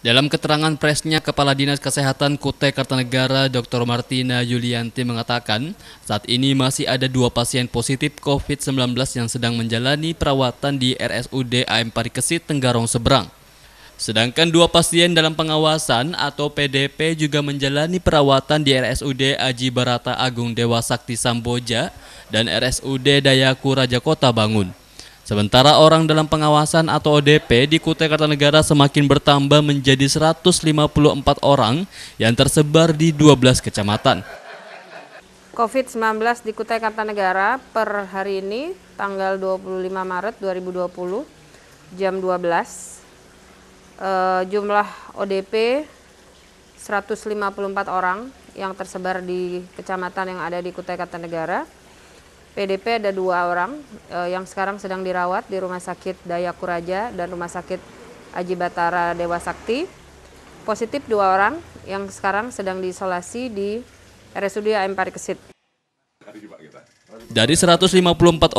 Dalam keterangan presnya, Kepala Dinas Kesehatan Kutai Kartanegara Dr. Martina Yulianti mengatakan, saat ini masih ada dua pasien positif COVID-19 yang sedang menjalani perawatan di RSUD AM Parikesit Tenggarong Seberang. Sedangkan dua pasien dalam pengawasan atau PDP juga menjalani perawatan di RSUD Aji Barata Agung Dewa Sakti Samboja dan RSUD Dayaku Raja Kota Bangun. Sementara orang dalam pengawasan atau ODP di Kutai Kartanegara semakin bertambah menjadi 154 orang yang tersebar di 12 kecamatan. COVID-19 di Kutai Kartanegara per hari ini tanggal 25 Maret 2020 jam 12 e, eh, jumlah ODP 154 orang yang tersebar di kecamatan yang ada di Kutai Kartanegara PDP ada dua orang uh, yang sekarang sedang dirawat di Rumah Sakit Dayakuraja dan Rumah Sakit Aji Batara Dewa Sakti. Positif dua orang yang sekarang sedang diisolasi di RSUD AM Parikesit. Dari 154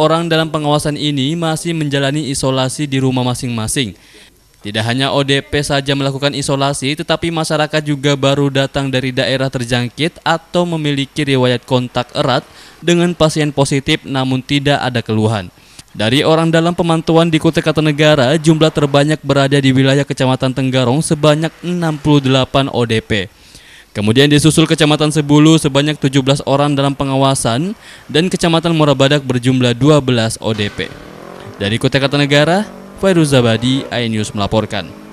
orang dalam pengawasan ini masih menjalani isolasi di rumah masing-masing. Tidak hanya ODP saja melakukan isolasi, tetapi masyarakat juga baru datang dari daerah terjangkit atau memiliki riwayat kontak erat dengan pasien positif namun tidak ada keluhan. Dari orang dalam pemantauan di Kota Kartanegara, jumlah terbanyak berada di wilayah Kecamatan Tenggarong sebanyak 68 ODP. Kemudian disusul Kecamatan Sebulu sebanyak 17 orang dalam pengawasan dan Kecamatan Murabadak berjumlah 12 ODP. Dari Kota Kartanegara, Fairuz Zabadi, iNews melaporkan.